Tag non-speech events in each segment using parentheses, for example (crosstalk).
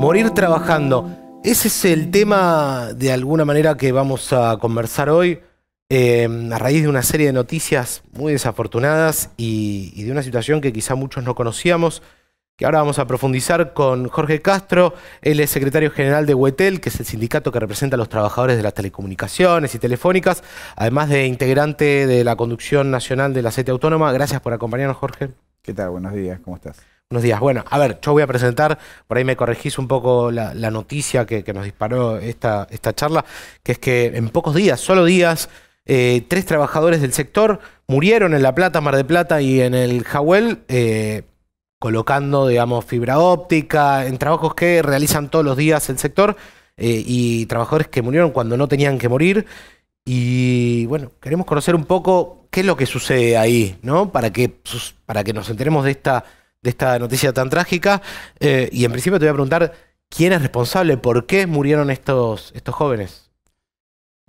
morir trabajando. Ese es el tema de alguna manera que vamos a conversar hoy eh, a raíz de una serie de noticias muy desafortunadas y, de una situación que quizá muchos no conocíamos que ahora vamos a profundizar con Jorge Castro, él es secretario general de Huetel, que es el sindicato que representa a los trabajadores de las telecomunicaciones y telefónicas, además de integrante de la conducción nacional de la Sete Autónoma. Gracias por acompañarnos, Jorge. ¿Qué tal? Buenos días, ¿cómo estás? unos días. Bueno, a ver, yo voy a presentar, por ahí me corregís un poco la, noticia que, nos disparó esta, esta charla, que es que en pocos días, solo días, eh, tres trabajadores del sector murieron en La Plata, Mar de Plata y en el Jawel, eh, colocando, digamos, fibra óptica, en trabajos que realizan todos los días el sector, eh, y trabajadores que murieron cuando no tenían que morir. Y bueno, queremos conocer un poco qué es lo que sucede ahí, ¿no? Para que, para que nos enteremos de esta de esta noticia tan trágica. Eh, y en principio te voy a preguntar, ¿quién es responsable? ¿Por qué murieron estos, estos jóvenes?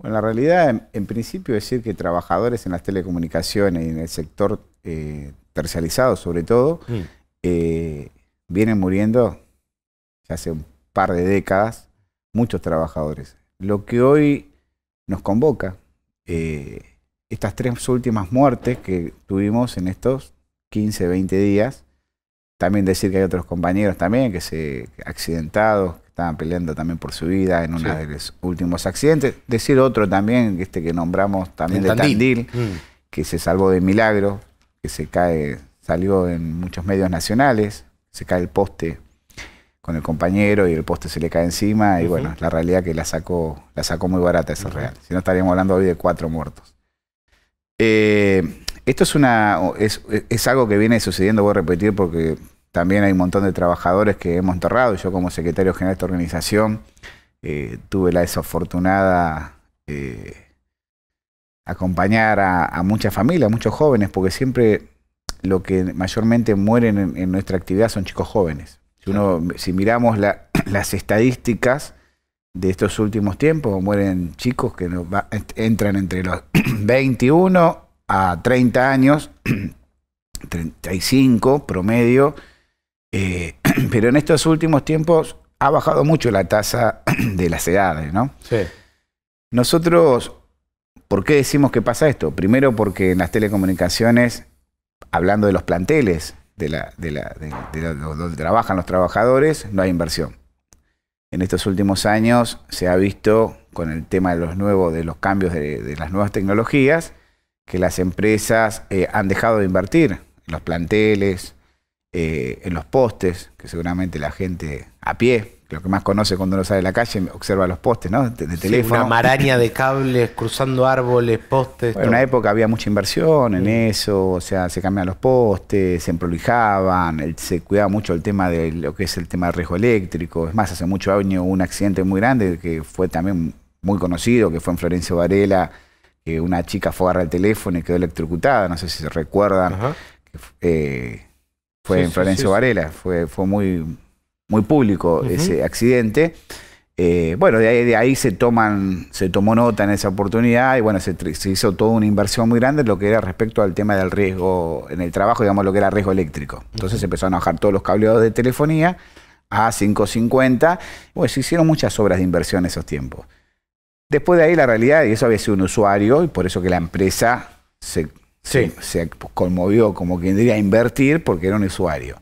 Bueno, la realidad, en, principio, es decir que trabajadores en las telecomunicaciones y en el sector eh, tercializado sobre todo, mm. eh, vienen muriendo hace un par de décadas muchos trabajadores. Lo que hoy nos convoca, estas tres últimas muertes que tuvimos en estos 15, 20 días, también decir que hay otros compañeros también que se accidentados, que estaban peleando también por su vida en uno de los últimos accidentes. Decir otro también, este que nombramos también de Tandil, mm. que se salvó de milagro, que se cae, salió en muchos medios nacionales, se cae el poste con el compañero y el poste se le cae encima y bueno, la realidad que la sacó, la sacó muy barata esa real. Si no estaríamos hablando hoy de cuatro muertos. Eh, esto es, una, es, algo que viene sucediendo, voy a repetir, porque también hay un montón de trabajadores que hemos enterrado. Yo como secretario general de esta organización eh, tuve la desafortunada eh, acompañar a, muchas familias, a muchos jóvenes, porque siempre lo que mayormente mueren en, nuestra actividad son chicos jóvenes. Si, uno, si miramos (clears throat) las estadísticas de estos últimos tiempos, mueren chicos que entran entre los 21 (clears throat) a 30 años, 35 (clears throat) promedio, eh, (clears throat) pero en estos últimos tiempos ha bajado mucho la tasa (clears throat) de las edades, ¿no? Sí. Nosotros, ¿por qué decimos que pasa esto? Primero porque en las telecomunicaciones, hablando de los planteles, de, donde trabajan los trabajadores, no hay inversión. En estos últimos años se ha visto con el tema de los nuevos, de los cambios de, las nuevas tecnologías, que las empresas eh, han dejado de invertir en los planteles, eh, en los postes, que seguramente la gente a pie, lo que más conoce cuando uno sale a la calle, observa los postes, ¿no? De, teléfono. una maraña de cables cruzando árboles, postes. en una época había mucha inversión en mm. eso, o sea, se cambiaban los postes, se emprolijaban, se cuidaba mucho el tema de lo que es el tema del riesgo eléctrico. Es más, hace mucho año hubo un accidente muy grande que fue también muy conocido, que fue en Florencio Varela que una chica fue a agarrar el teléfono y quedó electrocutada, no sé si se recuerdan, eh, fue en Florencio Varela, fue, fue muy, muy público ese accidente. Eh, bueno, de ahí, se toman, se tomó nota en esa oportunidad y bueno, se, hizo toda una inversión muy grande lo que era respecto al tema del riesgo en el trabajo, digamos lo que era riesgo eléctrico. Entonces se empezaron a bajar todos los cableados de telefonía a 550. Bueno, se hicieron muchas obras de inversión en esos tiempos. Después de ahí la realidad, y eso había sido un usuario, y por eso que la empresa se, conmovió como quien diría a invertir porque era un usuario.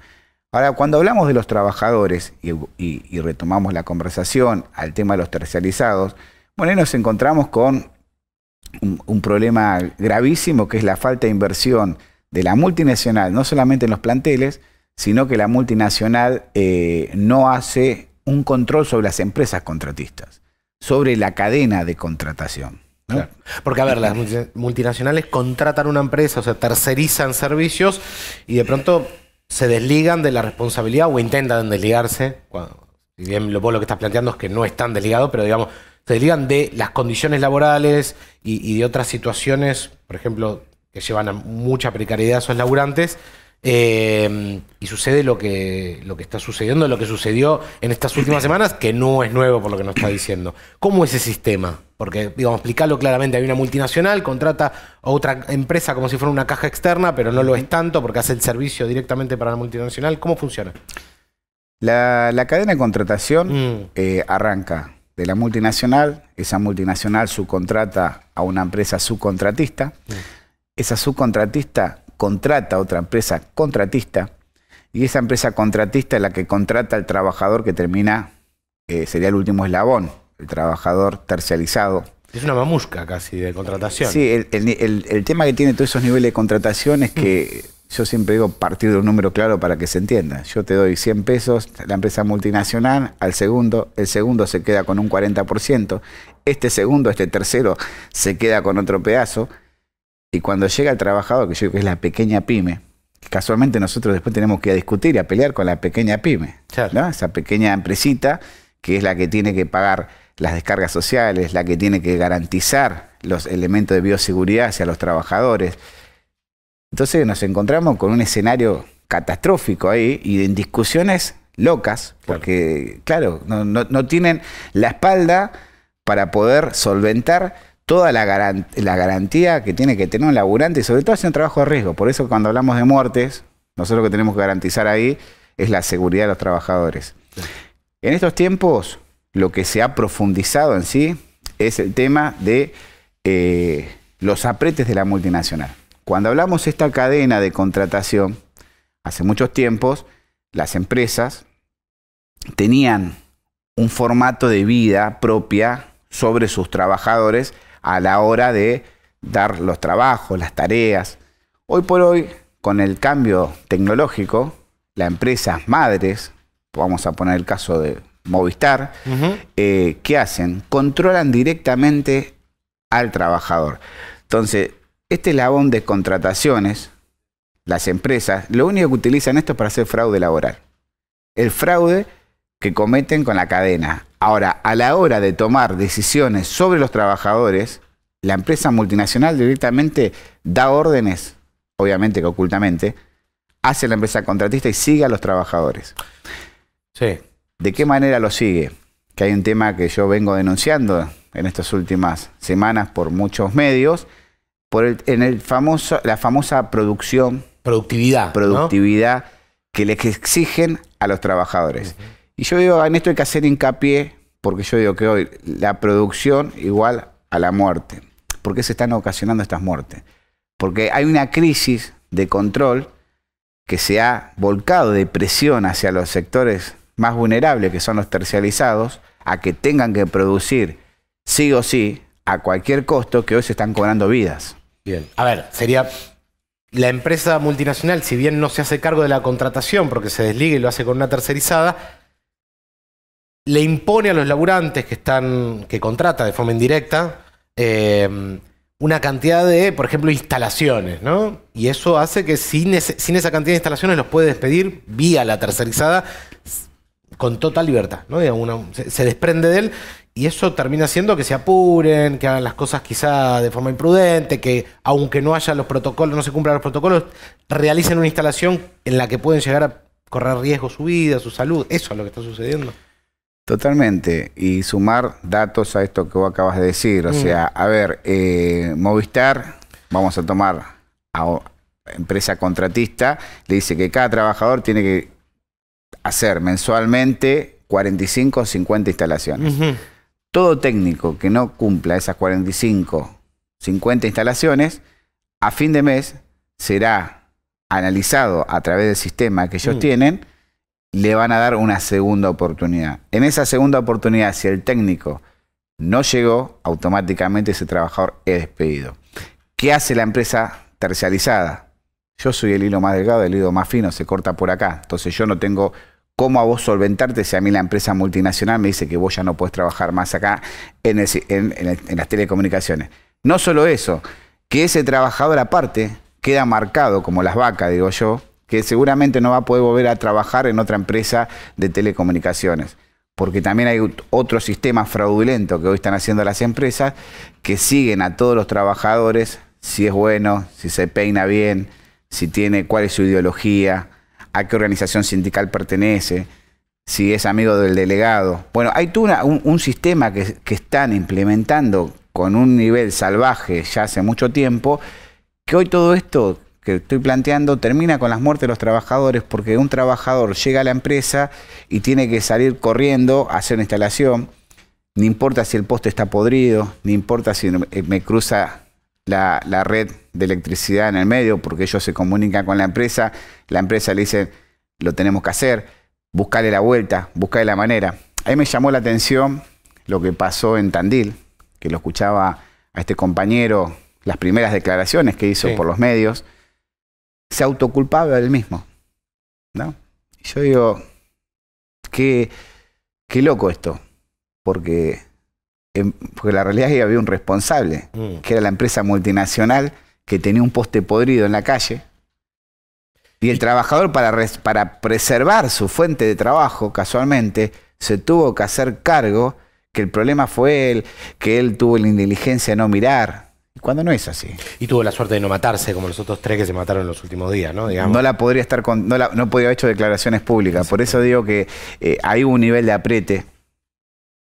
Ahora, cuando hablamos de los trabajadores y, retomamos la conversación al tema de los tercializados, bueno, ahí nos encontramos con un, problema gravísimo que es la falta de inversión de la multinacional, no solamente en los planteles, sino que la multinacional eh, no hace un control sobre las empresas contratistas sobre la cadena de contratación. Porque, a ver, las multinacionales contratan una empresa, o sea, tercerizan servicios y de pronto se desligan de la responsabilidad o intentan desligarse. si bien vos lo que estás planteando es que no están desligados, pero digamos, se desligan de las condiciones laborales y, y de otras situaciones, por ejemplo, que llevan a mucha precariedad a esos laburantes Em, y sucede lo que, está sucediendo, lo que sucedió en estas últimas semanas, que no es nuevo por lo que nos está diciendo. ¿Cómo es ese sistema? Porque, digamos, explicarlo claramente, hay una multinacional, contrata a otra empresa como si fuera una caja externa, pero no lo es tanto porque hace el servicio directamente para la multinacional. ¿Cómo funciona? La, cadena de contratación mm. eh, arranca de la multinacional, esa multinacional subcontrata a una empresa subcontratista, mm. esa subcontratista contrata a otra empresa contratista y esa empresa contratista es la que contrata al trabajador que termina, eh, sería el último eslabón, el trabajador tercializado. Es una mamusca casi de contratación. Sí, el, tema que tiene todos esos niveles de contratación es que mm. yo siempre digo partir de un número claro para que se entienda. Yo te doy 100 pesos, la empresa multinacional, al segundo, el segundo se queda con un 40%, este segundo, este tercero se queda con otro pedazo y cuando llega el trabajador, que yo creo que es la pequeña pyme, casualmente nosotros después tenemos que discutir y a pelear con la pequeña pyme, esa pequeña empresita que es la que tiene que pagar las descargas sociales, la que tiene que garantizar los elementos de bioseguridad hacia los trabajadores. Entonces nos encontramos con un escenario catastrófico ahí y en discusiones locas, porque claro, no, no tienen la espalda para poder solventar toda la, garantía que tiene que tener un laburante y sobre todo hace un trabajo de riesgo. Por eso cuando hablamos de muertes, nosotros lo que tenemos que garantizar ahí es la seguridad de los trabajadores. En estos tiempos, lo que se ha profundizado en sí es el tema de eh, los apretes de la multinacional. Cuando hablamos de esta cadena de contratación, hace muchos tiempos las empresas tenían un formato de vida propia sobre sus trabajadores a la hora de dar los trabajos, las tareas. Hoy por hoy, con el cambio tecnológico, las empresas madres, vamos a poner el caso de Movistar, eh, ¿qué hacen? Controlan directamente al trabajador. Entonces, este labón de contrataciones, las empresas, lo único que utilizan esto es para hacer fraude laboral. El fraude que cometen con la cadena. Ahora, a la hora de tomar decisiones sobre los trabajadores, la empresa multinacional directamente da órdenes, obviamente que ocultamente, hace la empresa contratista y sigue a los trabajadores. ¿De qué manera lo sigue? Que hay un tema que yo vengo denunciando en estas últimas semanas por muchos medios, por en el famoso, la famosa producción. Productividad. Productividad que les exigen a los trabajadores. Y yo digo, en esto hay que hacer hincapié, porque yo digo que hoy la producción igual a la muerte. ¿Por qué se están ocasionando estas muertes? Porque hay una crisis de control que se ha volcado de presión hacia los sectores más vulnerables, que son los tercializados, a que tengan que producir sí o sí, a cualquier costo, que hoy se están cobrando vidas. Bien, a ver, sería la empresa multinacional, si bien no se hace cargo de la contratación porque se desliga y lo hace con una tercerizada, le impone a los laburantes que están, que contrata de forma indirecta, eh, una cantidad de, por ejemplo, instalaciones, ¿no? Y eso hace que sin, sin esa cantidad de instalaciones los puede despedir vía la tercerizada con total libertad, ¿no? se, se, desprende de él y eso termina siendo que se apuren, que hagan las cosas quizá de forma imprudente, que aunque no haya los protocolos, no se cumplan los protocolos, realicen una instalación en la que pueden llegar a correr riesgo su vida, su salud. Eso es lo que está sucediendo. Totalmente. Y sumar datos a esto que vos acabas de decir. O mm. sea, a ver, eh, Movistar, vamos a tomar a empresa contratista, le dice que cada trabajador tiene que hacer mensualmente 45 o 50 instalaciones. Todo técnico que no cumpla esas 45, 50 instalaciones, a fin de mes será analizado a través del sistema que ellos mm. tienen le van a dar una segunda oportunidad. En esa segunda oportunidad, si el técnico no llegó, automáticamente ese trabajador es despedido. ¿Qué hace la empresa tercializada? Yo soy el hilo más delgado, el hilo más fino, se corta por acá. Entonces yo no tengo cómo a vos solventarte si a mí la empresa multinacional me dice que vos ya no puedes trabajar más acá en, en las telecomunicaciones. No solo eso, que ese trabajador aparte queda marcado como las vacas, digo yo, que seguramente no va a poder volver a trabajar en otra empresa de telecomunicaciones. Porque también hay otro sistema fraudulento que hoy están haciendo las empresas que siguen a todos los trabajadores si es bueno, si se peina bien, si tiene cuál es su ideología, a qué organización sindical pertenece, si es amigo del delegado. Bueno, hay un, sistema que, que están implementando con un nivel salvaje ya hace mucho tiempo, que hoy todo esto que estoy planteando termina con las muertes de los trabajadores porque un trabajador llega a la empresa y tiene que salir corriendo a hacer una instalación, no importa si el poste está podrido, ni importa si me eh, cruza la, red de electricidad en el medio porque ellos se comunican con la empresa, la empresa le dice, lo tenemos que hacer, buscarle la vuelta, buscale la manera. Ahí me llamó la atención lo que pasó en Tandil, que lo escuchaba a este compañero, las primeras declaraciones que hizo por los medios se autoculpaba él mismo. ¿no? Y yo digo, qué, qué loco esto, porque, en, em, porque la realidad es que había un responsable, mm. que era la empresa multinacional que tenía un poste podrido en la calle. Y el trabajador, para, para preservar su fuente de trabajo, casualmente, se tuvo que hacer cargo que el problema fue él, que él tuvo la inteligencia de no mirar, cuando no es así. Y tuvo la suerte de no matarse, como los otros tres que se mataron en los últimos días, ¿no? No la podría estar con, no, haber hecho declaraciones públicas. Por eso digo que eh, hay un nivel de apriete,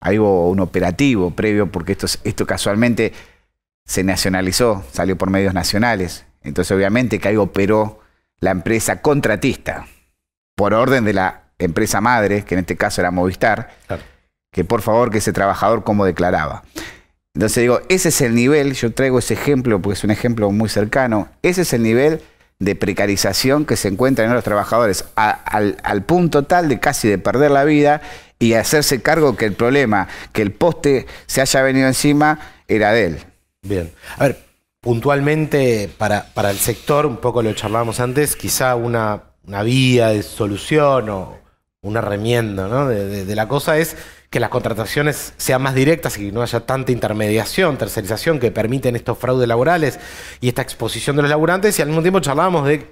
hay un operativo previo, porque esto, esto casualmente se nacionalizó, salió por medios nacionales. Entonces, obviamente que ahí operó la empresa contratista, por orden de la empresa madre, que en este caso era Movistar, que por favor que ese trabajador como declaraba. Entonces digo, ese es el nivel, yo traigo ese ejemplo porque es un ejemplo muy cercano, ese es el nivel de precarización que se encuentra en los trabajadores, al, punto tal de casi de perder la vida y hacerse cargo que el problema, que el poste se haya venido encima, era de él. Bien. A ver, puntualmente para, para el sector, un poco lo charlábamos antes, quizá una, vía de solución o una remienda de la cosa es que las contrataciones sean más directas y que no haya tanta intermediación, tercerización que permiten estos fraudes laborales y esta exposición de los laburantes. Y al mismo tiempo charlábamos de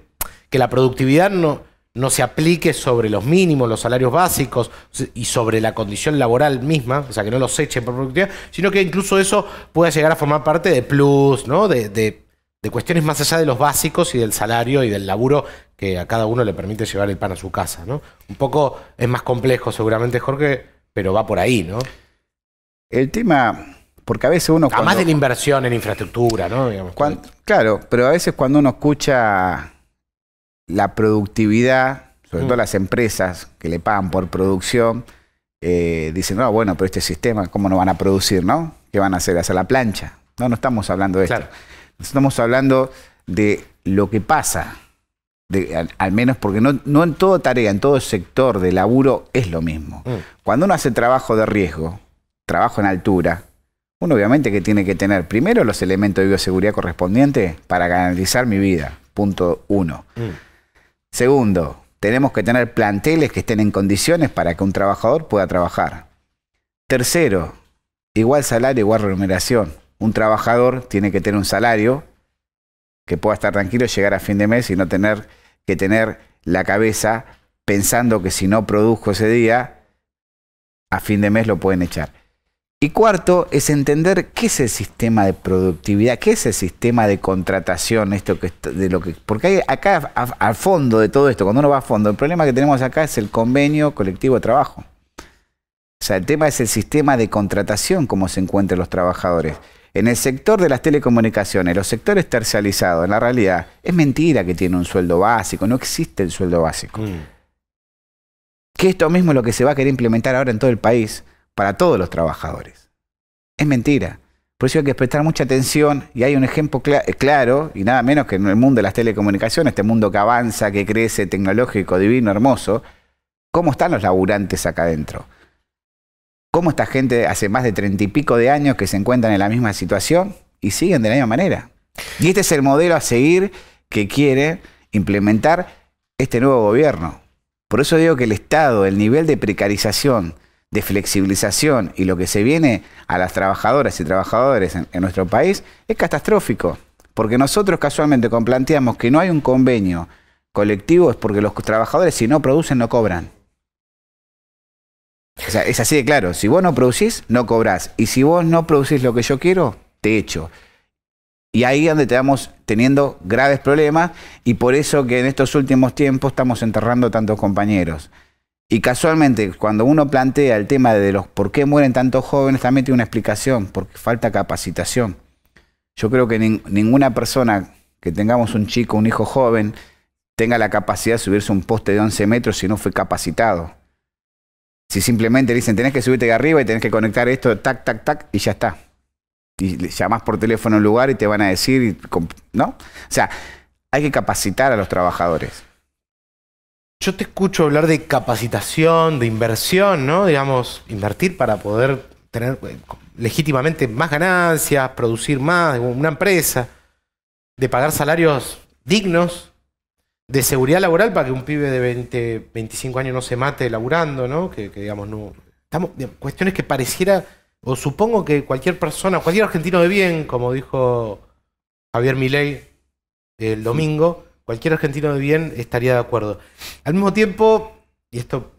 que la productividad no, no se aplique sobre los mínimos, los salarios básicos y sobre la condición laboral misma, o sea, que no los echen por productividad, sino que incluso eso pueda llegar a formar parte de plus, ¿no? De, de, cuestiones más allá de los básicos y del salario y del laburo que a cada uno le permite llevar el pan a su casa, ¿no? Un poco es más complejo seguramente, Jorge, pero va por ahí, ¿no? El tema, porque a veces uno... Además de la inversión en infraestructura, ¿no? claro, pero a veces cuando uno escucha la productividad, sobre todo mm. las empresas que le pagan por producción, eh, dicen, no, bueno, pero este sistema, ¿cómo no van a producir, no? ¿Qué van a hacer? ¿Hacer la plancha? No, no estamos hablando de esto. Estamos hablando de lo que pasa al, menos porque no, en toda tarea, en todo sector de laburo es lo mismo. Mm. Cuando uno hace trabajo de riesgo, trabajo en altura, uno obviamente que tiene que tener primero los elementos de bioseguridad correspondientes para garantizar mi vida, punto uno. Mm. Segundo, tenemos que tener planteles que estén en condiciones para que un trabajador pueda trabajar. Tercero, igual salario, igual remuneración. Un trabajador tiene que tener un salario que pueda estar tranquilo, llegar a fin de mes y no tener que tener la cabeza pensando que si no produjo ese día, a fin de mes lo pueden echar. Y cuarto es entender qué es el sistema de productividad, qué es el sistema de contratación, esto que de lo que porque acá al fondo de todo esto, cuando uno va a fondo, el problema que tenemos acá es el convenio colectivo de trabajo. O sea, el tema es el sistema de contratación, cómo se encuentran los trabajadores en el sector de las telecomunicaciones, los sectores tercializados, en la realidad, es mentira que tiene un sueldo básico, no existe el sueldo básico. Mm. Que esto mismo es lo que se va a querer implementar ahora en todo el país para todos los trabajadores. Es mentira. Por eso hay que prestar mucha atención y hay un ejemplo eh, claro, y nada menos que en el mundo de las telecomunicaciones, este mundo que avanza, que crece, tecnológico, divino, hermoso, cómo están los laburantes acá adentro. ¿Cómo esta gente hace más de treinta y pico de años que se encuentran en la misma situación y siguen de la misma manera? Y este es el modelo a seguir que quiere implementar este nuevo gobierno. Por eso digo que el Estado, el nivel de precarización, de flexibilización y lo que se viene a las trabajadoras y trabajadores en, en nuestro país es catastrófico. Porque nosotros casualmente planteamos que no hay un convenio colectivo es porque los trabajadores si no producen no cobran es así de claro. Si vos no producís, no cobrás. Y si vos no producís lo que yo quiero, te echo. Y ahí es donde estamos teniendo graves problemas y por eso que en estos últimos tiempos estamos enterrando tantos compañeros. Y casualmente, cuando uno plantea el tema de los por qué mueren tantos jóvenes, también tiene una explicación, porque falta capacitación. Yo creo que ninguna persona que tengamos un chico, un hijo joven, tenga la capacidad de subirse a un poste de 11 metros si no fue capacitado. Si simplemente dicen, tenés que subirte de arriba y tenés que conectar esto, tac, tac, tac, y ya está. Y le llamás por teléfono al un lugar y te van a decir, ¿no? O sea, hay que capacitar a los trabajadores. Yo te escucho hablar de capacitación, de inversión, ¿no? Digamos, invertir para poder tener eh, legítimamente más ganancias, producir más, una empresa, de pagar salarios dignos de seguridad laboral para que un pibe de 20, 25 años no se mate laburando, ¿no? Que, digamos, no. Estamos, cuestiones que pareciera, o supongo que cualquier persona, cualquier argentino de bien, como dijo Javier Milei el domingo, cualquier argentino de bien estaría de acuerdo. Al mismo tiempo, y esto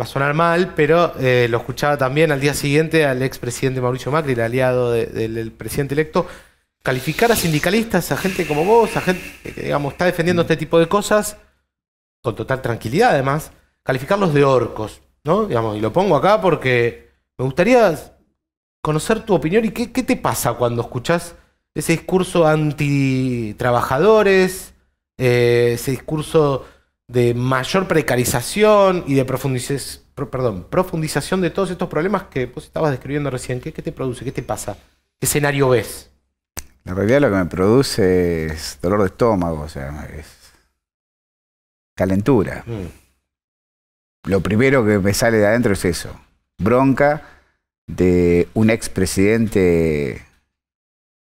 va a sonar mal, pero eh, lo escuchaba también al día siguiente al expresidente Mauricio Macri, el aliado del presidente electo, calificar a sindicalistas, a gente como vos, a gente que digamos, está defendiendo mm. este tipo de cosas, con total tranquilidad además, calificarlos de orcos, ¿no? Digamos, y lo pongo acá porque me gustaría conocer tu opinión y qué, te pasa cuando escuchás ese discurso anti-trabajadores, eh, ese discurso de mayor precarización y de profundización de todos estos problemas que vos estabas describiendo recién. ¿Qué te produce? ¿Qué te pasa? ¿Qué escenario ves? En realidad lo que me produce es dolor de estómago, o sea, es calentura. Mm. Lo primero que me sale de adentro es eso, bronca de un expresidente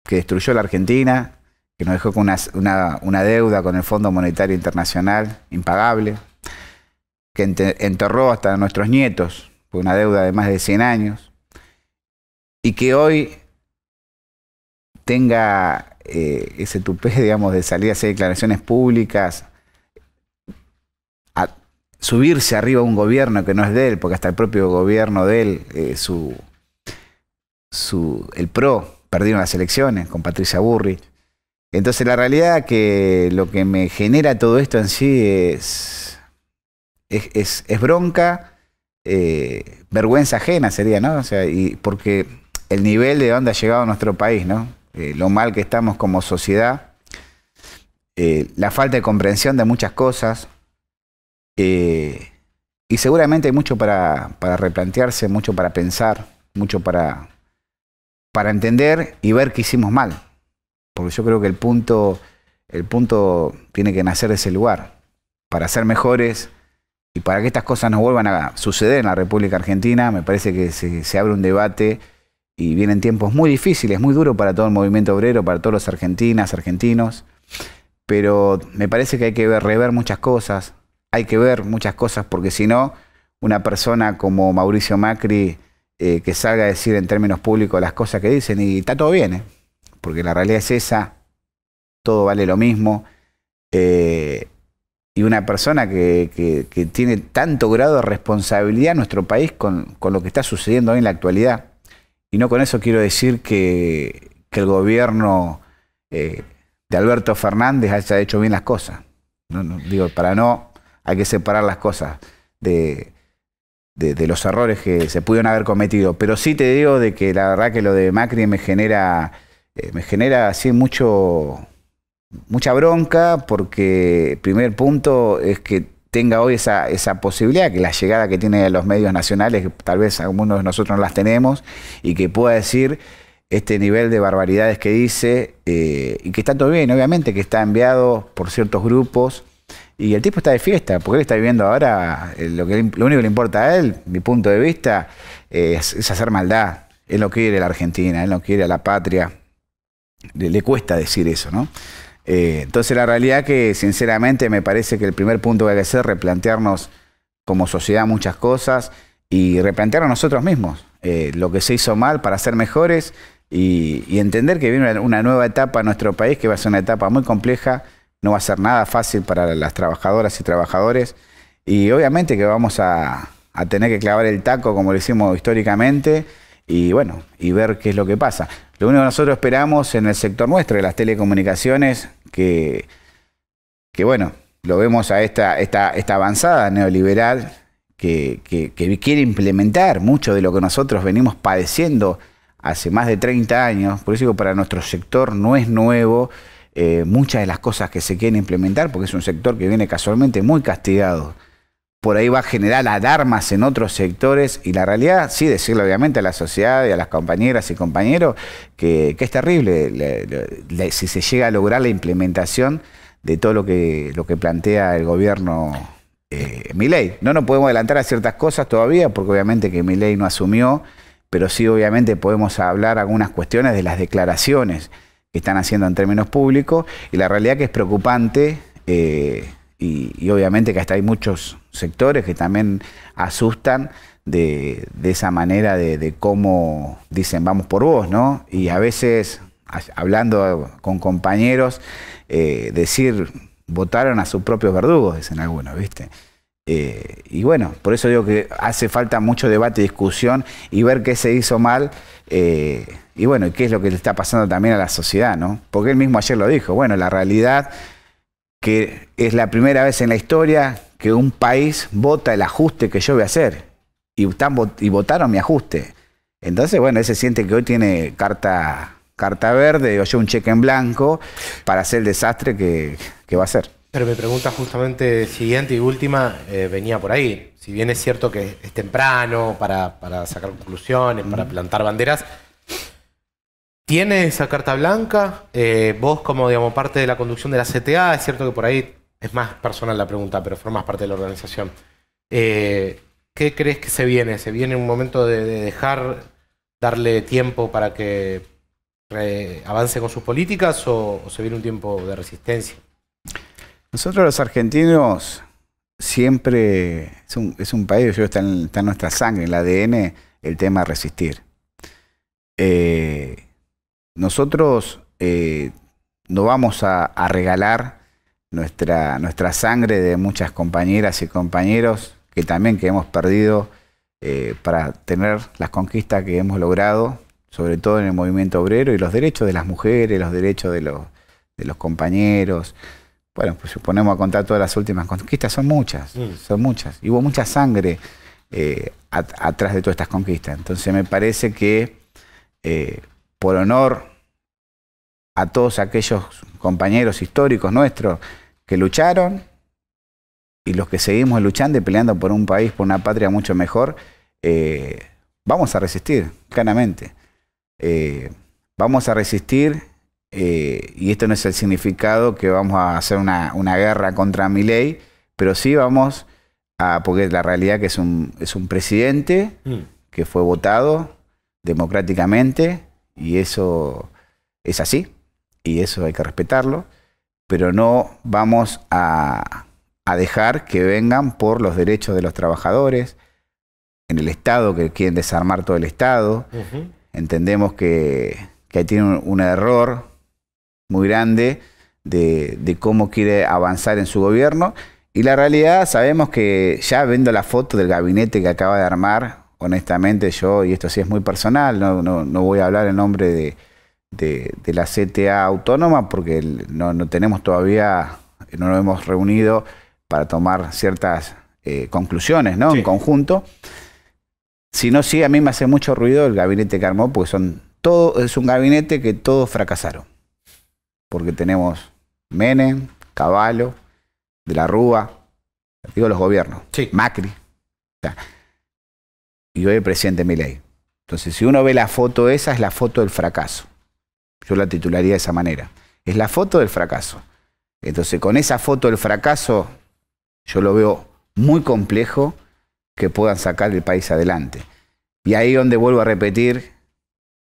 que destruyó la Argentina, que nos dejó con una, deuda con el Fondo Monetario Internacional impagable, que enterró hasta a nuestros nietos, por una deuda de más de 100 años, y que hoy tenga eh, ese tupé, (laughs) digamos, de salir a hacer declaraciones públicas, a subirse arriba a un gobierno que no es de él, porque hasta el propio gobierno de él, eh, su, su, el PRO, perdieron las elecciones con Patricia Burri. Entonces la realidad que lo que me genera todo esto en sí es, es, bronca, eh, vergüenza ajena sería, ¿no? O sea, y porque el nivel de dónde ha llegado nuestro país, ¿no? Eh, lo mal que estamos como sociedad, eh, la falta de comprensión de muchas cosas, eh, y seguramente hay mucho para, replantearse, mucho para pensar, mucho para, entender y ver qué hicimos mal. Porque yo creo que el punto, el punto tiene que nacer de ese lugar, para ser mejores y para que estas cosas no vuelvan a suceder en la República Argentina, me parece que se abre un debate y vienen tiempos muy difíciles, muy duros para todo el movimiento obrero, para todos los argentinas, argentinos. Pero me parece que hay que rever muchas cosas, hay que ver muchas cosas, porque si no, una persona como Mauricio Macri eh, que salga a decir en términos públicos las cosas que dicen y está todo bien, ¿eh? porque la realidad es esa, todo vale lo mismo. Eh, y una persona que, tiene tanto grado de responsabilidad en nuestro país con, con lo que está sucediendo hoy en la actualidad y no con eso quiero decir que, el gobierno eh, de Alberto Fernández haya hecho bien las cosas. digo, para no hay que separar las cosas de, los errores que se pudieron haber cometido. Pero sí te digo de que la verdad que lo de Macri me genera, eh, me genera así mucho, mucha bronca porque primer punto es que tenga hoy esa, esa posibilidad, que la llegada que tiene los medios nacionales, que tal vez algunos de nosotros no las tenemos, y que pueda decir este nivel de barbaridades que dice, eh, y que está todo bien, obviamente, que está enviado por ciertos grupos, y el tipo está de fiesta, porque él está viviendo ahora, eh, lo, que, lo único que le importa a él, mi punto de vista, es, hacer maldad. Él no quiere la Argentina, él no quiere a la patria, le cuesta decir eso, ¿no? Eh, entonces la realidad que sinceramente me parece que el primer punto que a ser replantearnos como sociedad muchas cosas y replantearnos nosotros mismos eh, lo que se hizo mal para ser mejores y, entender que viene una, nueva etapa en nuestro país que va a ser una etapa muy compleja, no va a ser nada fácil para las trabajadoras y trabajadores y obviamente que vamos a, a tener que clavar el taco como lo hicimos históricamente y bueno, y ver qué es lo que pasa. Lo único que nosotros esperamos en el sector nuestro, de las telecomunicaciones, que, que bueno, lo vemos a esta, esta, esta avanzada neoliberal que, que, quiere implementar mucho de lo que nosotros venimos padeciendo hace más de 30 años. Por eso para nuestro sector no es nuevo eh, muchas de las cosas que se quieren implementar, porque es un sector que viene casualmente muy castigado por ahí va a generar alarmas en otros sectores y la realidad, sí, decirle obviamente a la sociedad y a las compañeras y compañeros que, es terrible si se llega a lograr la implementación de todo lo que, lo que plantea el gobierno eh, mi ley No nos podemos adelantar a ciertas cosas todavía porque obviamente que ley no asumió, pero sí obviamente podemos hablar algunas cuestiones de las declaraciones que están haciendo en términos públicos y la realidad que es preocupante. Eh, y, obviamente que hasta hay muchos sectores que también asustan de, esa manera de, cómo dicen vamos por vos, ¿no? Y a veces, hablando con compañeros, eh, decir votaron a sus propios verdugos, dicen algunos, ¿viste? Eh, y bueno, por eso digo que hace falta mucho debate, y discusión y ver qué se hizo mal eh, y bueno, y qué es lo que le está pasando también a la sociedad, ¿no? Porque él mismo ayer lo dijo, bueno, la realidad que es la primera vez en la historia que un país vota el ajuste que yo voy a hacer. Y, votaron mi ajuste. Entonces, bueno, ese siente que hoy tiene carta, carta verde, o yo un cheque en blanco para hacer el desastre que, va a ser. Pero me pregunta justamente siguiente y última eh, venía por ahí. Si bien es cierto que es temprano para, para sacar conclusiones, para plantar banderas, tiene esa carta blanca. Eh, vos, como digamos, parte de la conducción de la CTA, es cierto que por ahí es más personal la pregunta, pero formas parte de la organización. Eh, ¿Qué crees que se viene? ¿Se viene un momento de, dejar, darle tiempo para que avance con sus políticas o, se viene un tiempo de resistencia? Nosotros los argentinos siempre es un, país, yo, está, en, nuestra sangre, en el ADN, el tema resistir. Eh, nosotros eh, no vamos a, regalar nuestra, nuestra, sangre de muchas compañeras y compañeros que también que hemos perdido eh, para tener las conquistas que hemos logrado, sobre todo en el movimiento obrero y los derechos de las mujeres, los derechos de los, compañeros. Bueno, pues ponemos a contar todas las últimas conquistas, son muchas, son muchas. Y hubo mucha sangre eh, atrás de todas estas conquistas. Entonces me parece que por honor a todos aquellos compañeros históricos nuestros que lucharon y los que seguimos luchando y peleando por un país, por una patria mucho mejor, eh, vamos a resistir, claramente. Eh, vamos a resistir eh, y esto no es el significado que vamos a hacer una, guerra contra mi ley, pero sí vamos a, porque la realidad que es un, es un presidente mm. que fue votado democráticamente, y eso es así, y eso hay que respetarlo, pero no vamos a, dejar que vengan por los derechos de los trabajadores, en el Estado, que quieren desarmar todo el Estado. Entendemos que, que ahí tiene un, error muy grande de, de, cómo quiere avanzar en su gobierno. Y la realidad, sabemos que ya viendo la foto del gabinete que acaba de armar honestamente yo, y esto sí es muy personal, no, voy a hablar en nombre de, de, la CTA autónoma porque no, tenemos todavía, no nos hemos reunido para tomar ciertas eh, conclusiones ¿no? en conjunto. Si no, sí, a mí me hace mucho ruido el gabinete que armó porque son todo, es un gabinete que todos fracasaron. Porque tenemos Menem, Caballo, De la Rúa, digo los gobiernos, Macri. O y hoy el presidente Milei. Entonces, si uno ve la foto esa, es la foto del fracaso. Yo la titularía de esa manera. Es la foto del fracaso. Entonces, con esa foto del fracaso, yo lo veo muy complejo que puedan sacar el país adelante. Y ahí donde vuelvo a repetir,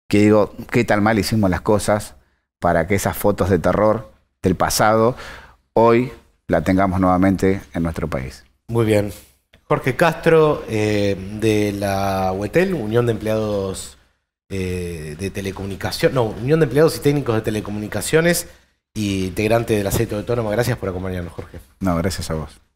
que digo, qué tan mal hicimos las cosas para que esas fotos de terror del pasado hoy la tengamos nuevamente en nuestro país. Muy bien. Jorge Castro eh, de la UETEL, Unión de Empleados eh, de Telecomunicación, no, Unión de Empleados y Técnicos de Telecomunicaciones integrante del aceite autónomo. Gracias por acompañarnos, Jorge. No, gracias a vos.